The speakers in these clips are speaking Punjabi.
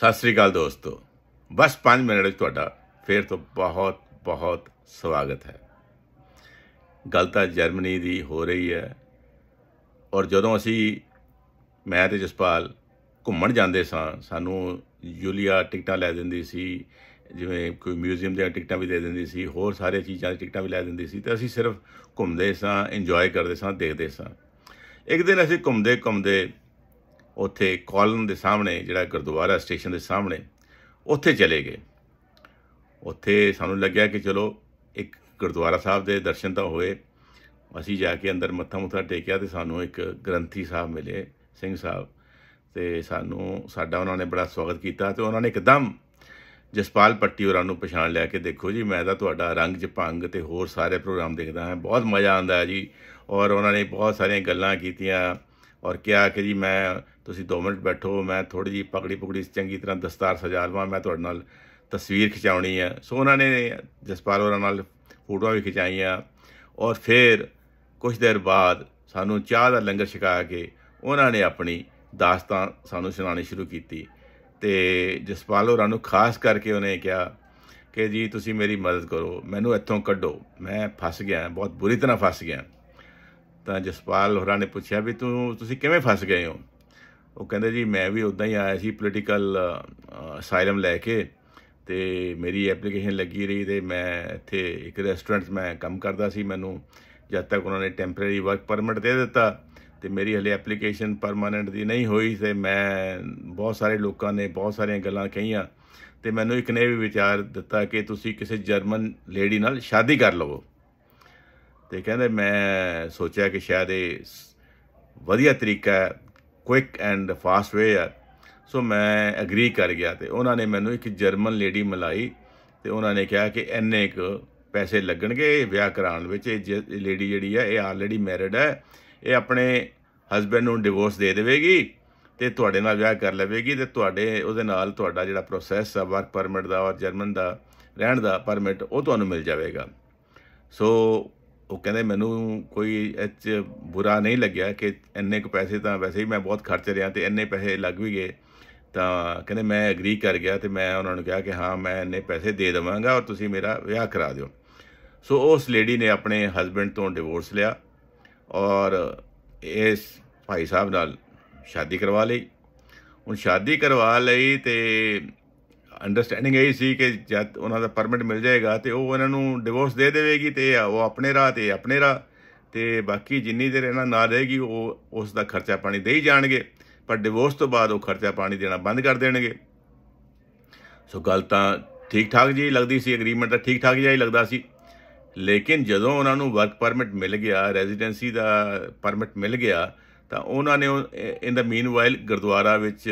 ਸਤਿ ਸ੍ਰੀ ਅਕਾਲ ਦੋਸਤੋ ਬਸ 5 ਮਿੰਟ ਵਿੱਚ ਤੁਹਾਡਾ ਫੇਰ ਤੋਂ ਬਹੁਤ ਬਹੁਤ ਸਵਾਗਤ ਹੈ ਗੱਲ ਤਾਂ ਜਰਮਨੀ ਦੀ ਹੋ ਰਹੀ ਹੈ ਔਰ ਜਦੋਂ ਅਸੀਂ ਮੈਂ ਤੇ ਜਸਪਾਲ ਘੁੰਮਣ ਜਾਂਦੇ ਸਾਂ ਸਾਨੂੰ ਯੂਲੀਆ ਟਿਕਟਾਂ ਲੈ ਦਿੰਦੀ ਸੀ ਜਿਵੇਂ ਕੋਈ ਮਿਊਜ਼ੀਅਮ ਦੀਆਂ ਟਿਕਟਾਂ ਵੀ ਦੇ ਦਿੰਦੀ ਸੀ ਹੋਰ ਸਾਰੇ ਚੀਜ਼ਾਂ ਦੇ ਟਿਕਟਾਂ ਵੀ ਲੈ ਦਿੰਦੀ ਸੀ ਤੇ ਅਸੀਂ ਸਿਰਫ ਘੁੰਮਦੇ ਸਾਂ ਇੰਜੋਏ ਕਰਦੇ ਸਾਂ ਦੇਖਦੇ ਸਾਂ ਇੱਕ ਦਿਨ ਅਸੀਂ ਘੁੰਮਦੇ ਘੁੰਮਦੇ ਉੱਥੇ ਕਾਲਨ ਦੇ ਸਾਹਮਣੇ ਜਿਹੜਾ ਗੁਰਦੁਆਰਾ ਸਟੇਸ਼ਨ ਦੇ ਸਾਹਮਣੇ ਉੱਥੇ ਚਲੇ ਗਏ ਉੱਥੇ ਸਾਨੂੰ ਲੱਗਿਆ ਕਿ ਚਲੋ ਇੱਕ ਗੁਰਦੁਆਰਾ ਸਾਹਿਬ ਦੇ ਦਰਸ਼ਨ ਤਾਂ ਹੋਏ ਅਸੀਂ ਜਾ ਕੇ ਅੰਦਰ ਮੱਥਾ ਮੁੱਥਾ ਟੇਕਿਆ ਤੇ ਸਾਨੂੰ ਇੱਕ ਗ੍ਰੰਥੀ ਸਾਹਿਬ ਮਿਲੇ ਸਿੰਘ ਸਾਹਿਬ ਤੇ ਸਾਨੂੰ ਸਾਡਾ ਉਹਨਾਂ ਨੇ ਬੜਾ ਸਵਾਗਤ ਕੀਤਾ ਤੇ ਉਹਨਾਂ ਨੇ ਇੱਕਦਮ ਜਸਪਾਲ ਪੱਟੀ ਹੋਰਾਂ ਨੂੰ ਪਛਾਣ ਲਿਆ ਕਿ ਦੇਖੋ ਜੀ ਮੈਂ ਤਾਂ ਤੁਹਾਡਾ ਰੰਗ ਚ ਭੰਗ ਤੇ ਹੋਰ ਸਾਰੇ ਪ੍ਰੋਗਰਾਮ ਦੇਖਦਾ ਹਾਂ ਬਹੁਤ ਮਜ਼ਾ ਆਉਂਦਾ ਹੈ ਜੀ ਔਰ ਉਹਨਾਂ ਨੇ ਬਹੁਤ ਸਾਰੀਆਂ ਗੱਲਾਂ ਕੀਤੀਆਂ ਔਰ ਕਿਹਾ ਕਿ ਜੀ ਮੈਂ ਤੁਸੀਂ 2 ਮਿੰਟ ਬੈਠੋ ਮੈਂ ਥੋੜੀ ਜੀ ਪਗੜੀ ਪਗੜੀ ਚੰਗੀ ਤਰ੍ਹਾਂ ਦਸਤਾਰ ਸਜਾ ਲਵਾਂ ਮੈਂ ਤੁਹਾਡੇ ਨਾਲ ਤਸਵੀਰ ਖਿਚਾਉਣੀ ਹੈ ਸੋ ਉਹਨਾਂ ਨੇ ਜਸਪਾਲ ਹੋਰਾਂ ਨਾਲ ਫੋਟੋਆਂ ਵੀ ਖਿਚਾਈਆਂ ਔਰ ਫਿਰ ਕੁਝ ਦੇਰ ਬਾਅਦ ਸਾਨੂੰ ਚਾਹ ਦਾ ਲੰਗਰ ਛਕਾ ਕੇ ਉਹਨਾਂ ਨੇ ਆਪਣੀ ਦਾਸਤਾਨ ਸਾਨੂੰ ਸੁਣਾਉਣੀ ਸ਼ੁਰੂ ਕੀਤੀ ਤੇ ਜਸਪਾਲ ਹੋਰਾਂ ਨੂੰ ਖਾਸ ਕਰਕੇ ਉਹਨੇ ਕਿਹਾ ਕਿ ਜੀ ਤੁਸੀਂ ਮੇਰੀ ਮਦਦ ਕਰੋ ਮੈਨੂੰ ਇੱਥੋਂ ਕੱਢੋ ਮੈਂ ਫਸ ਗਿਆ ਬਹੁਤ ਬੁਰੀ ਤਰ੍ਹਾਂ ਫਸ ਗਿਆ ਤਾਂ ਜਸਪਾਲ ਹੋਰਾਂ ਨੇ ਪੁੱਛਿਆ ਵੀ ਤੂੰ ਤੁਸੀਂ ਕਿਵੇਂ ਫਸ ਗਏ ਹੋ ਉਹ ਕਹਿੰਦੇ ਜੀ ਮੈਂ ਵੀ ਉਦਾਂ ਹੀ ਆਇਆ ਸੀ ਪੋਲੀਟੀਕਲ ਅਸਾਈਲਮ ਲੈ ਕੇ ਤੇ ਮੇਰੀ ਐਪਲੀਕੇਸ਼ਨ ਲੱਗੀ ਰਹੀ ਤੇ ਮੈਂ ਇੱਥੇ ਇੱਕ ਰੈਸਟੋਰੈਂਟ 'ਚ ਮੈਂ ਕੰਮ ਕਰਦਾ ਸੀ ਮੈਨੂੰ ਜਦ ਤੱਕ ਉਹਨਾਂ ਨੇ ਟੈਂਪਰੇਰੀ ਵਰਕ ਪਰਮਿਟ ਦੇ ਦਿੱਤਾ ਤੇ ਮੇਰੀ ਹਲੇ ਐਪਲੀਕੇਸ਼ਨ ਪਰਮਾਨੈਂਟ ਦੀ ਨਹੀਂ ਹੋਈ ਤੇ ਮੈਂ ਬਹੁਤ ਸਾਰੇ ਲੋਕਾਂ ਨੇ ਬਹੁਤ ਸਾਰੀਆਂ ਗੱਲਾਂ ਕਹੀਆਂ ਤੇ ਮੈਨੂੰ ਇੱਕ ਨੇ ਵੀ ਵਿਚਾਰ ਦਿੱਤਾ ਕਿ ਤੁਸੀਂ ਕਿਸੇ ਜਰਮਨ ਲੇਡੀ ਨਾਲ ਸ਼ਾਦੀ ਕਰ ਲਵੋ ਤੇ ਕਹਿੰਦੇ ਮੈਂ ਸੋਚਿਆ ਕਿ ਸ਼ਾਇਦ ਇਹ ਵਧੀਆ ਤਰੀਕਾ ਹੈ ਕੁਇਕ ਐਂਡ ਫਾਸਟ ਵੇ ਆ ਸੋ ਮੈਂ ਐਗਰੀ ਕਰ ਗਿਆ ਤੇ ਉਹਨਾਂ ਨੇ ਮੈਨੂੰ ਇੱਕ ਜਰਮਨ ਲੇਡੀ ਮਿਲਾਈ ਤੇ ਉਹਨਾਂ ਨੇ ਕਿਹਾ ਕਿ ਐਨੇ ਕੁ ਪੈਸੇ ਲੱਗਣਗੇ ਵਿਆਹ ਕਰਾਉਣ ਵਿੱਚ ਇਹ ਲੇਡੀ ਜਿਹੜੀ ਆ ਇਹ ਆਲਰੇਡੀ ਮੈਰਿਡ ਹੈ ਇਹ ਆਪਣੇ ਹਸਬੰਡ ਨੂੰ ਡਿਵੋਰਸ ਦੇ ਦੇਵੇਗੀ ਤੇ ਤੁਹਾਡੇ ਨਾਲ ਵਿਆਹ ਕਰ ਲਵੇਗੀ ਤੇ ਤੁਹਾਡੇ ਉਹਦੇ ਨਾਲ ਤੁਹਾਡਾ ਜਿਹੜਾ ਪ੍ਰੋਸੈਸ ਆ ਵਰਕ ਪਰਮਿਟ ਦਾ ਔਰ ਜਰਮਨ ਦਾ ਰਹਿਣ ਦਾ ਪਰਮਿਟ ਉਹ ਤੁਹਾਨੂੰ ਮਿਲ ਜਾਵੇਗਾ ਸੋ ਉਹ ਕਹਿੰਦੇ ਮੈਨੂੰ ਕੋਈ ਇੱਚ ਬੁਰਾ ਨਹੀਂ ਲੱਗਿਆ ਕਿ ਇੰਨੇ ਕੁ ਪੈਸੇ ਤਾਂ ਵੈਸੇ ਹੀ ਮੈਂ ਬਹੁਤ ਖਰਚ ਰਿਹਾ ਤੇ ਇੰਨੇ ਪੈਸੇ ਲੱਗ ਵੀ ਗਏ ਤਾਂ ਕਹਿੰਦੇ ਮੈਂ ਐਗਰੀ ਕਰ ਗਿਆ ਤੇ ਮੈਂ ਉਹਨਾਂ ਨੂੰ ਕਿਹਾ ਕਿ ਹਾਂ ਮੈਂ ਇੰਨੇ ਪੈਸੇ ਦੇ ਦਵਾਂਗਾ ਔਰ ਤੁਸੀਂ ਮੇਰਾ ਵਿਆਹ ਕਰਾ ਦਿਓ ਸੋ ਉਸ ਲੇਡੀ ਨੇ ਆਪਣੇ ਹਸਬੰਡ ਤੋਂ ਡਿਵੋਰਸ ਲਿਆ ਔਰ ਇਸ ਭਾਈ ਸਾਹਿਬ ਨਾਲ ਸ਼ਾਦੀ ਕਰਵਾ ਲਈ ਉਹ ਸ਼ਾਦੀ ਕਰਵਾ ਲਈ ਤੇ ਅੰਡਰਸਟੈਂਡਿੰਗ ਇਹ ਸੀ ਕਿ ਜਦ ਉਹਨਾਂ ਦਾ ਪਰਮਿਟ ਮਿਲ ਜਾਏਗਾ ਤੇ ਉਹ ਇਹਨਾਂ ਨੂੰ ਡਿਵੋਰਸ ਦੇ ਦੇਵੇਗੀ ਤੇ ਉਹ ਆਪਣੇ ਰਾਹ ਤੇ ਆਪਣੇ ਰਾਹ ਤੇ ਬਾਕੀ ਜਿੰਨੀ ਦੇਰ ਇਹਨਾਂ ਨਾਲ ਰਹੇਗੀ ਉਹ ਉਸ ਦਾ ਖਰਚਾ ਪਾਣੀ ਦੇ ਹੀ ਜਾਣਗੇ ਪਰ ਡਿਵੋਰਸ ਤੋਂ ਬਾਅਦ ਉਹ ਖਰਚਾ ਪਾਣੀ ਦੇਣਾ ਬੰਦ ਕਰ ਦੇਣਗੇ ਸੋ ਗੱਲ ਤਾਂ ਠੀਕ ਠਾਕ ਜੀ ਲੱਗਦੀ ਸੀ ਐਗਰੀਮੈਂਟ ਤਾਂ ਠੀਕ ਠਾਕ ਜਿਹਾ ਹੀ ਲੱਗਦਾ ਸੀ ਲੇਕਿਨ ਜਦੋਂ ਉਹਨਾਂ ਨੂੰ ਵਰਕ ਪਰਮਿਟ ਮਿਲ ਗਿਆ ਰੈਜ਼ੀਡੈਂਸੀ ਦਾ ਪਰਮਿਟ ਮਿਲ ਗਿਆ ਤਾਂ ਉਹਨਾਂ ਨੇ ਇਨ ਦਾ ਮੀਨਵਾਈਲ ਗੁਰਦੁਆਰਾ ਵਿੱਚ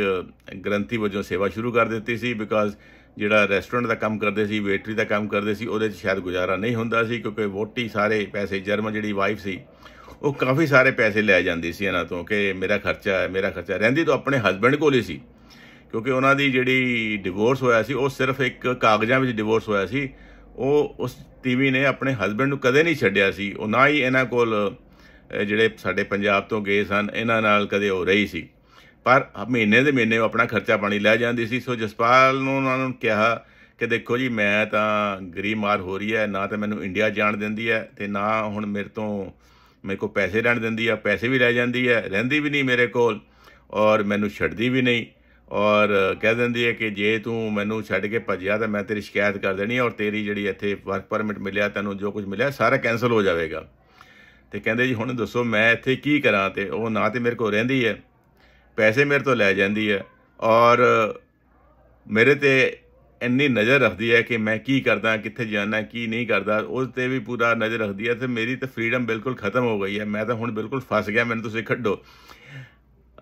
ਗ੍ਰੰਥੀ ਵਜੋਂ ਸੇਵਾ ਸ਼ੁਰੂ ਕਰ ਦਿੱਤੀ ਸੀ ਬਿਕਾਜ਼ ਜਿਹੜਾ ਰੈਸਟੋਰੈਂਟ ਦਾ ਕੰਮ ਕਰਦੇ ਸੀ ਵੇਟਰੀ ਦਾ ਕੰਮ ਕਰਦੇ ਸੀ ਉਹਦੇ 'ਚ ਸ਼ਾਇਦ ਗੁਜ਼ਾਰਾ ਨਹੀਂ ਹੁੰਦਾ ਸੀ ਕਿਉਂਕਿ ਵੋਟੀ ਸਾਰੇ ਪੈਸੇ ਜਰਮਨ ਜਿਹੜੀ ਵਾਈਫ ਸੀ ਉਹ ਕਾਫੀ ਸਾਰੇ ਪੈਸੇ ਲੈ ਜਾਂਦੀ ਸੀ ਇਹਨਾਂ ਤੋਂ ਕਿ ਮੇਰਾ ਖਰਚਾ ਹੈ ਮੇਰਾ ਖਰਚਾ ਰਹਿੰਦੀ ਤਾਂ ਆਪਣੇ ਹਸਬੰਡ ਕੋਲ ਹੀ ਸੀ ਕਿਉਂਕਿ ਉਹਨਾਂ ਦੀ ਜਿਹੜੀ ਡਿਵੋਰਸ ਹੋਇਆ ਸੀ ਉਹ ਸਿਰਫ ਇੱਕ ਕਾਗਜ਼ਾਂ ਵਿੱਚ ਡਿਵੋਰਸ ਹੋਇਆ ਸੀ ਉਹ ਉਸ ਟੀਵੀ ਨੇ ਆਪਣੇ ਹਸਬੰਡ ਨੂੰ ਕਦੇ ਨਹੀਂ ਛੱਡਿਆ ਸੀ ਉਹ ਨਾ ਹੀ ਇਹਨਾਂ ਕੋਲ ਜਿਹੜੇ ਸਾਡੇ ਪੰਜਾਬ ਤੋਂ ਗਏ ਸਨ ਇਹਨਾਂ ਨਾਲ ਕਦੇ ਹੋ ਰਹੀ ਸੀ ਪਰ ਮਹੀਨੇ ਦੇ ਮਹੀਨੇ ਆਪਣਾ ਖਰਚਾ ਪਾਣੀ ਲੈ ਜਾਂਦੀ ਸੀ ਸੋ ਜਸਪਾਲ ਨੂੰ ਉਹਨਾਂ ਨੂੰ ਕਿਹਾ ਕਿ ਦੇਖੋ ਜੀ ਮੈਂ ਤਾਂ ਗਰੀ ਮਾਰ ਹੋ ਰਹੀ ਹੈ ਨਾ ਤਾਂ ਮੈਨੂੰ ਇੰਡੀਆ ਜਾਣ ਦਿੰਦੀ ਹੈ ਤੇ ਨਾ ਹੁਣ ਮੇਰੇ ਤੋਂ ਮੇਰੇ ਕੋ ਪੈਸੇ ਰਹਿਣ ਦਿੰਦੀ ਆ ਪੈਸੇ ਵੀ ਲੈ ਜਾਂਦੀ ਹੈ ਰਹਿੰਦੀ ਵੀ ਨਹੀਂ ਮੇਰੇ ਕੋਲ ਔਰ ਮੈਨੂੰ ਛੱਡਦੀ ਵੀ ਨਹੀਂ ਔਰ ਕਹਿ ਦਿੰਦੀ ਹੈ ਕਿ ਜੇ ਤੂੰ ਮੈਨੂੰ ਛੱਡ ਕੇ ਭੱਜਿਆ ਤਾਂ ਮੈਂ ਤੇਰੀ ਸ਼ਿਕਾਇਤ ਕਰ ਦੇਣੀ ਔਰ ਤੇਰੀ ਜਿਹੜੀ ਇੱਥੇ ਵਰਕ ਪਰਮਿਟ ਮਿਲਿਆ ਤੈਨੂੰ ਜੋ ਕੁਝ ਮਿਲਿਆ ਸਾਰਾ ਕੈਨਸਲ ਹੋ ਜਾਵੇਗਾ ਤੇ ਕਹਿੰਦੇ ਜੀ ਹੁਣ ਦੱਸੋ ਮੈਂ ਇੱਥੇ ਕੀ ਕਰਾਂ ਤੇ ਉਹ ਨਾ ਤੇ ਮੇਰੇ ਕੋਲ ਰਹਿੰਦੀ ਹੈ ਪੈਸੇ ਮੇਰੇ ਤੋਂ ਲੈ ਜਾਂਦੀ ਹੈ ਔਰ ਮੇਰੇ ਤੇ ਇੰਨੀ ਨਜ਼ਰ ਰੱਖਦੀ ਹੈ ਕਿ ਮੈਂ ਕੀ ਕਰਦਾ ਕਿੱਥੇ ਜਾਣਾ ਕੀ ਨਹੀਂ ਕਰਦਾ ਉਸ ਤੇ ਵੀ ਪੂਰਾ ਨਜ਼ਰ ਰੱਖਦੀ ਹੈ ਤੇ ਮੇਰੀ ਤਾਂ ਫ੍ਰੀडम ਬਿਲਕੁਲ ਖਤਮ ਹੋ ਗਈ ਹੈ ਮੈਂ ਤਾਂ ਹੁਣ ਬਿਲਕੁਲ ਫਸ ਗਿਆ ਮੈਨੂੰ ਤੁਸੀਂ ਖੱਡੋ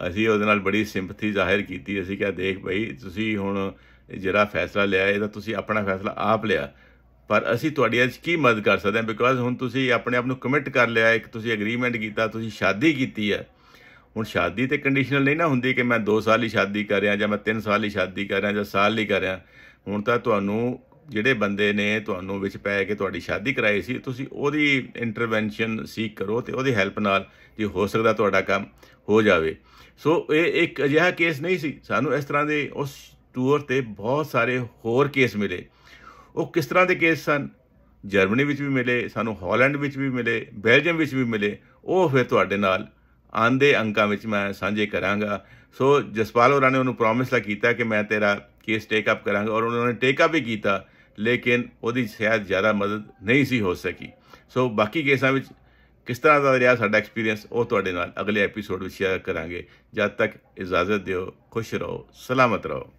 ਅਸੀਂ ਉਹਦੇ ਨਾਲ ਬੜੀ ਸਿੰਪਥੀ ਜ਼ਾਹਿਰ ਕੀਤੀ ਅਸੀਂ ਕਿਹਾ ਦੇਖ ਭਾਈ ਤੁਸੀਂ ਹੁਣ ਜਿਹੜਾ ਫੈਸਲਾ ਲਿਆ ਇਹ ਤਾਂ ਤੁਸੀਂ ਆਪਣਾ ਫੈਸਲਾ ਆਪ ਲਿਆ ਪਰ ਅਸੀਂ ਤੁਹਾਡੀ ਅੱਜ ਕੀ ਮਦਦ ਕਰ ਸਕਦੇ ਹਾਂ ਬਿਕੋਜ਼ ਹੁਣ ਤੁਸੀਂ ਆਪਣੇ ਆਪ ਨੂੰ ਕਮਿਟ ਕਰ ਲਿਆ ਇੱਕ ਤੁਸੀਂ ਐਗਰੀਮੈਂਟ ਕੀਤਾ ਤੁਸੀਂ ਸ਼ਾਦੀ ਕੀਤੀ ਹੈ ਹੁਣ ਸ਼ਾਦੀ ਤੇ ਕੰਡੀਸ਼ਨਲ ਨਹੀਂ ਨਾ ਹੁੰਦੀ ਕਿ ਮੈਂ 2 ਸਾਲ ਹੀ ਸ਼ਾਦੀ ਕਰ ਰਿਹਾ ਜਾਂ ਮੈਂ 3 ਸਾਲ ਹੀ ਸ਼ਾਦੀ ਕਰ ਰਿਹਾ ਜਾਂ ਸਾਲ ਹੀ ਕਰ ਰਿਹਾ ਹੁਣ ਤਾਂ ਤੁਹਾਨੂੰ ਜਿਹੜੇ ਬੰਦੇ ਨੇ ਤੁਹਾਨੂੰ ਵਿੱਚ ਪੈ ਕੇ ਤੁਹਾਡੀ ਸ਼ਾਦੀ ਕਰਾਈ ਸੀ ਤੁਸੀਂ ਉਹਦੀ ਇੰਟਰਵੈਂਸ਼ਨ ਸੀਕ ਕਰੋ ਤੇ ਉਹਦੀ ਹੈਲਪ ਨਾਲ ਜੇ ਹੋ ਸਕਦਾ ਤੁਹਾਡਾ ਕੰਮ ਹੋ ਜਾਵੇ ਸੋ ਇਹ ਇੱਕ ਅਜਿਹਾ ਕੇਸ ਨਹੀਂ ਸੀ ਸਾਨੂੰ ਇਸ ਤਰ੍ਹਾਂ ਦੇ ਉਸ ਟੂਰ ਤੇ ਬਹੁਤ ਸਾਰੇ ਹੋਰ ਕੇਸ ਮਿਲੇ ਉਹ ਕਿਸ ਤਰ੍ਹਾਂ ਦੇ ਕੇਸ ਸਨ ਜਰਮਨੀ ਵਿੱਚ ਵੀ ਮਿਲੇ ਸਾਨੂੰ ਹਾਲੈਂਡ ਵਿੱਚ ਵੀ ਮਿਲੇ ਬੈਲਜੀਅਮ ਵਿੱਚ ਵੀ ਮਿਲੇ ਉਹ ਫਿਰ ਤੁਹਾਡੇ ਨਾਲ ਆਂਦੇ ਅੰਕਾਂ ਵਿੱਚ ਮੈਂ ਸਾਂਝੇ ਕਰਾਂਗਾ ਸੋ ਜਸਪਾਲ ਹੋਰਾਂ ਨੇ ਉਹਨੂੰ ਪ੍ਰੋਮਿਸ ਲਾ ਕੀਤਾ ਕਿ ਮੈਂ ਤੇਰਾ ਕੇਸ ਟੇਕ ਅਪ ਕਰਾਂਗਾ ਔਰ ਉਹਨਾਂ ਨੇ ਟੇਕ ਅਪ ਵੀ ਕੀਤਾ ਲੇਕਿਨ ਉਹਦੀ ਸ਼ਾਇਦ ਜ਼ਿਆਦਾ ਮਦਦ ਨਹੀਂ ਸੀ ਹੋ ਸਕੀ ਸੋ ਬਾਕੀ ਕੇਸਾਂ ਵਿੱਚ ਕਿਸ ਤਰ੍ਹਾਂ ਦਾ ਰਿਹਾ ਸਾਡਾ ਐਕਸਪੀਰੀਅੰਸ ਉਹ ਤੁਹਾਡੇ ਨਾਲ ਅਗਲੇ ਐਪੀਸੋਡ ਵਿੱਚ ਸ਼ੇਅਰ ਕਰਾਂਗੇ ਜਦ ਤੱਕ ਇਜਾਜ਼ਤ ਦਿਓ ਖੁਸ਼ ਰਹੋ ਸਲਾਮਤ ਰਹੋ